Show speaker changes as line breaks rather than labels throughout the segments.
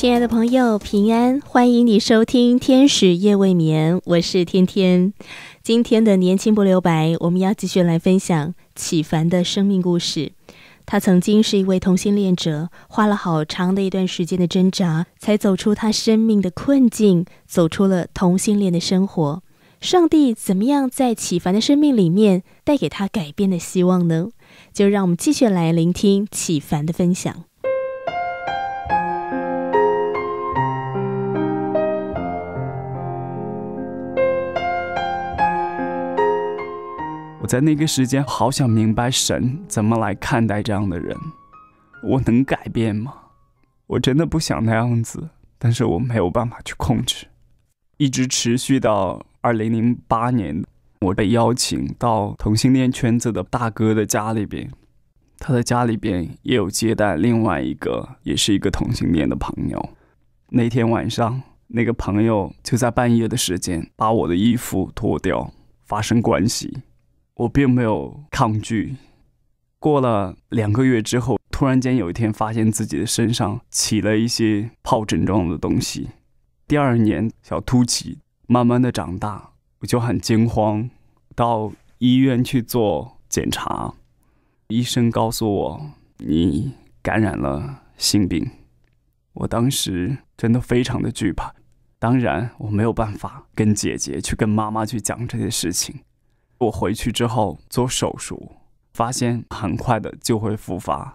亲爱的朋友，平安，欢迎你收听《天使夜未眠》，我是天天。今天的“年轻不留白”，我们要继续来分享启凡的生命故事。他曾经是一位同性恋者，花了好长的一段时间的挣扎，才走出他生命的困境，走出了同性恋的生活。上帝怎么样在启凡的生命里面带给他改变的希望呢？就让我们继续来聆听启凡的分享。
在那个时间，好想明白神怎么来看待这样的人。我能改变吗？我真的不想那样子，但是我没有办法去控制。一直持续到二零零八年，我被邀请到同性恋圈子的大哥的家里边。他的家里边也有接待另外一个也是一个同性恋的朋友。那天晚上，那个朋友就在半夜的时间把我的衣服脱掉，发生关系。我并没有抗拒。过了两个月之后，突然间有一天发现自己的身上起了一些疱疹状的东西。第二年，小突起慢慢的长大，我就很惊慌，到医院去做检查。医生告诉我，你感染了性病。我当时真的非常的惧怕，当然我没有办法跟姐姐去、跟妈妈去讲这些事情。我回去之后做手术，发现很快的就会复发。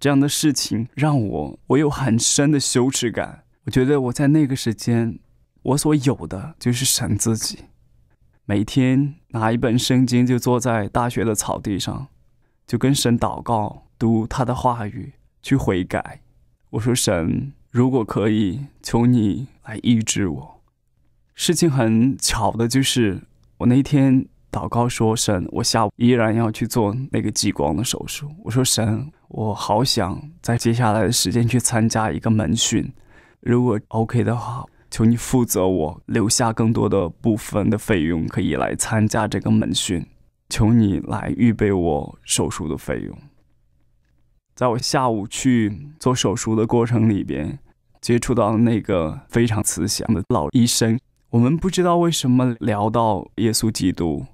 这样的事情让我我有很深的羞耻感。我觉得我在那个时间，我所有的就是神自己，每天拿一本圣经就坐在大学的草地上，就跟神祷告，读他的话语去悔改。我说神，如果可以，求你来医治我。事情很巧的就是我那天。祷告说：“神，我下午依然要去做那个激光的手术。”我说：“神，我好想在接下来的时间去参加一个门训，如果 OK 的话，求你负责我留下更多的部分的费用，可以来参加这个门训。求你来预备我手术的费用。”在我下午去做手术的过程里边，接触到那个非常慈祥的老医生。我们不知道为什么聊到耶稣基督。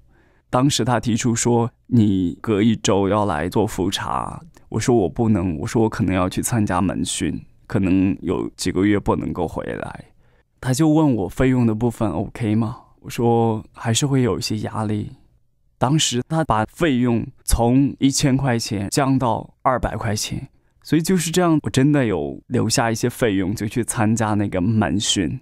当时他提出说：“你隔一周要来做复查。”我说：“我不能。”我说：“我可能要去参加门训，可能有几个月不能够回来。”他就问我费用的部分 OK 吗？我说：“还是会有一些压力。”当时他把费用从一千块钱降到二百块钱，所以就是这样，我真的有留下一些费用就去参加那个门训，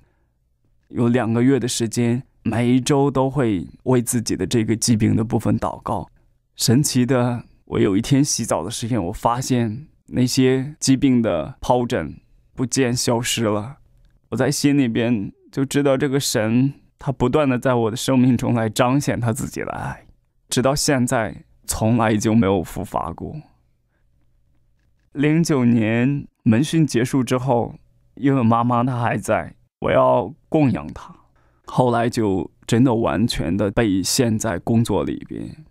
有两个月的时间。每一周都会为自己的这个疾病的部分祷告。神奇的，我有一天洗澡的时，间我发现那些疾病的疱疹不见消失了。我在心里边就知道这个神，他不断的在我的生命中来彰显他自己的爱，直到现在，从来就没有复发过。零九年门训结束之后，因为妈妈她还在，我要供养她。后来就真的完全的被陷在工作里边，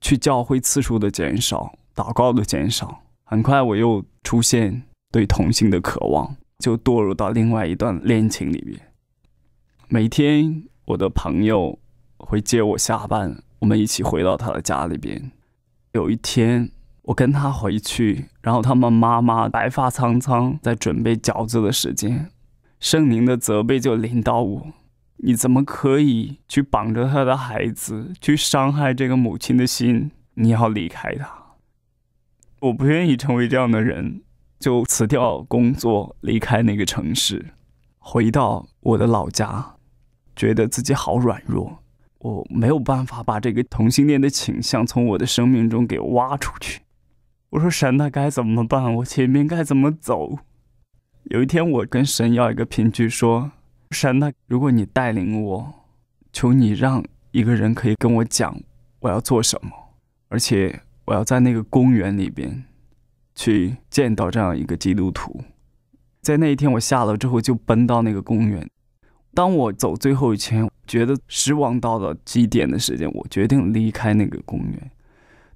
去教会次数的减少，祷告的减少。很快我又出现对同性的渴望，就堕入到另外一段恋情里面。每天我的朋友会接我下班，我们一起回到他的家里边。有一天我跟他回去，然后他们妈妈白发苍苍，在准备饺子的时间，圣灵的责备就临到我。你怎么可以去绑着他的孩子，去伤害这个母亲的心？你要离开他，我不愿意成为这样的人，就辞掉工作，离开那个城市，回到我的老家，觉得自己好软弱，我没有办法把这个同性恋的倾向从我的生命中给挖出去。我说神，那该怎么办？我前面该怎么走？有一天，我跟神要一个凭据，说。山大，如果你带领我，求你让一个人可以跟我讲我要做什么，而且我要在那个公园里边去见到这样一个基督徒。在那一天，我下楼之后就奔到那个公园。当我走最后一圈，觉得失望到了极点的时间，我决定离开那个公园。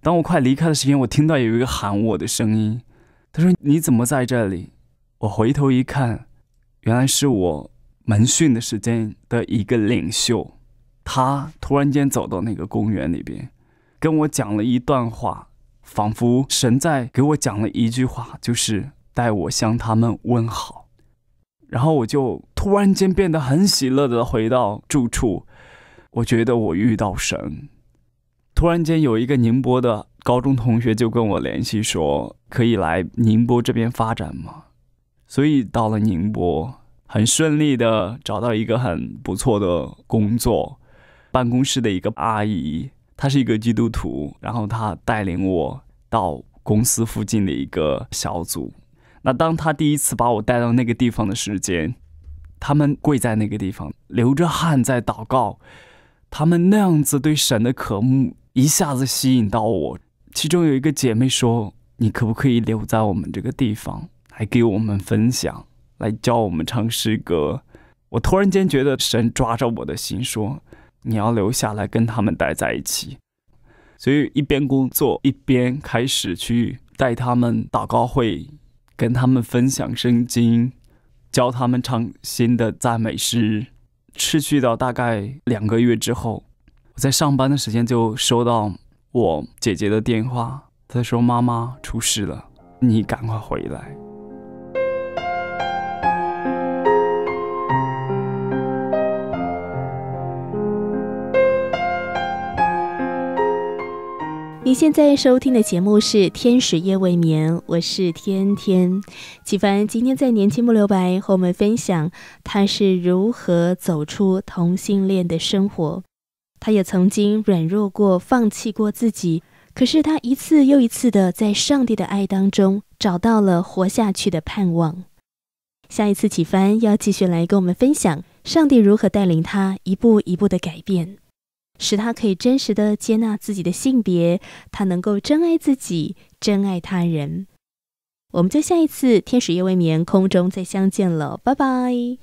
当我快离开的时间，我听到有一个喊我的声音，他说：“你怎么在这里？”我回头一看，原来是我。门训的时间的一个领袖，他突然间走到那个公园里边，跟我讲了一段话，仿佛神在给我讲了一句话，就是代我向他们问好。然后我就突然间变得很喜乐的回到住处，我觉得我遇到神。突然间有一个宁波的高中同学就跟我联系说，可以来宁波这边发展吗？所以到了宁波。很顺利的找到一个很不错的工作，办公室的一个阿姨，她是一个基督徒，然后她带领我到公司附近的一个小组。那当她第一次把我带到那个地方的时间，他们跪在那个地方，流着汗在祷告，他们那样子对神的渴慕一下子吸引到我。其中有一个姐妹说：“你可不可以留在我们这个地方，来给我们分享？”来教我们唱诗歌，我突然间觉得神抓着我的心说：“你要留下来跟他们待在一起。”所以一边工作一边开始去带他们祷告会，跟他们分享圣经，教他们唱新的赞美诗。持续到大概两个月之后，我在上班的时间就收到我姐姐的电话，她说：“妈妈出事了，你赶快回来。”
你现在收听的节目是《天使夜未眠》，我是天天启凡。今天在《年轻不留白》和我们分享他是如何走出同性恋的生活。他也曾经软弱过、放弃过自己，可是他一次又一次的在上帝的爱当中找到了活下去的盼望。下一次启凡要继续来跟我们分享上帝如何带领他一步一步的改变。使他可以真实的接纳自己的性别，他能够真爱自己，真爱他人。我们就下一次天使夜未眠空中再相见了，拜拜。